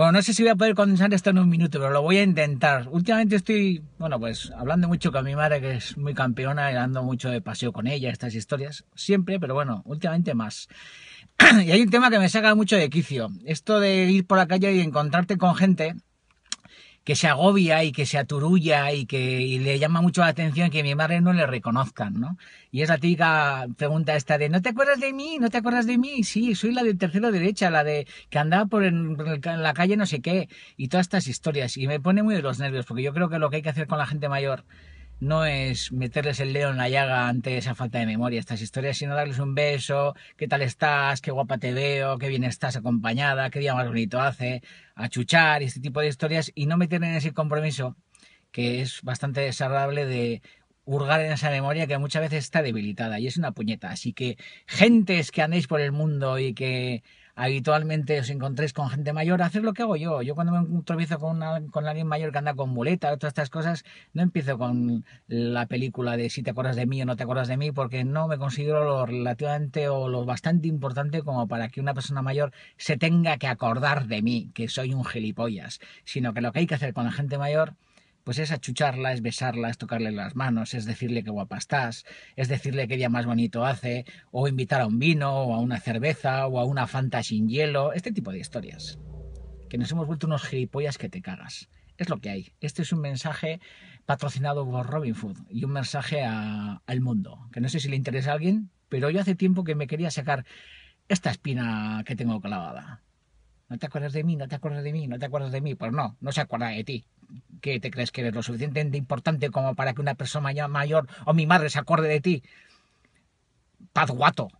Bueno, no sé si voy a poder condensar esto en un minuto, pero lo voy a intentar. Últimamente estoy, bueno, pues hablando mucho con mi madre, que es muy campeona, y ando mucho de paseo con ella, estas historias, siempre, pero bueno, últimamente más. y hay un tema que me saca mucho de quicio. Esto de ir por la calle y encontrarte con gente que se agobia y que se aturulla y que le llama mucho la atención que mi madre no le reconozcan, ¿no? Y es la típica pregunta esta de, ¿no te acuerdas de mí? ¿No te acuerdas de mí? Sí, soy la del tercero derecha, la de que andaba por en la calle no sé qué, y todas estas historias. Y me pone muy de los nervios, porque yo creo que lo que hay que hacer con la gente mayor no es meterles el dedo en la llaga ante esa falta de memoria, estas historias, sino darles un beso, qué tal estás, qué guapa te veo, qué bien estás acompañada, qué día más bonito hace, achuchar y este tipo de historias y no meter en ese compromiso que es bastante desagradable de hurgar en esa memoria que muchas veces está debilitada y es una puñeta. Así que gentes que andéis por el mundo y que habitualmente os encontréis con gente mayor, hacer lo que hago yo. Yo cuando me entrevisto con, una, con alguien mayor que anda con muleta o todas estas cosas, no empiezo con la película de si te acuerdas de mí o no te acuerdas de mí, porque no me considero lo relativamente o lo bastante importante como para que una persona mayor se tenga que acordar de mí, que soy un gilipollas, sino que lo que hay que hacer con la gente mayor pues es achucharla, es besarla, es tocarle las manos, es decirle qué guapa estás, es decirle qué día más bonito hace, o invitar a un vino, o a una cerveza, o a una fanta sin hielo, este tipo de historias. Que nos hemos vuelto unos gilipollas que te cagas. Es lo que hay. Este es un mensaje patrocinado por Robin Food y un mensaje al mundo, que no sé si le interesa a alguien, pero yo hace tiempo que me quería sacar esta espina que tengo clavada. No te acuerdas de mí, no te acuerdas de mí, no te acuerdas de mí. Pues no, no se acuerda de ti que te crees que eres lo suficientemente importante como para que una persona mayor o mi madre se acuerde de ti. Paz guato.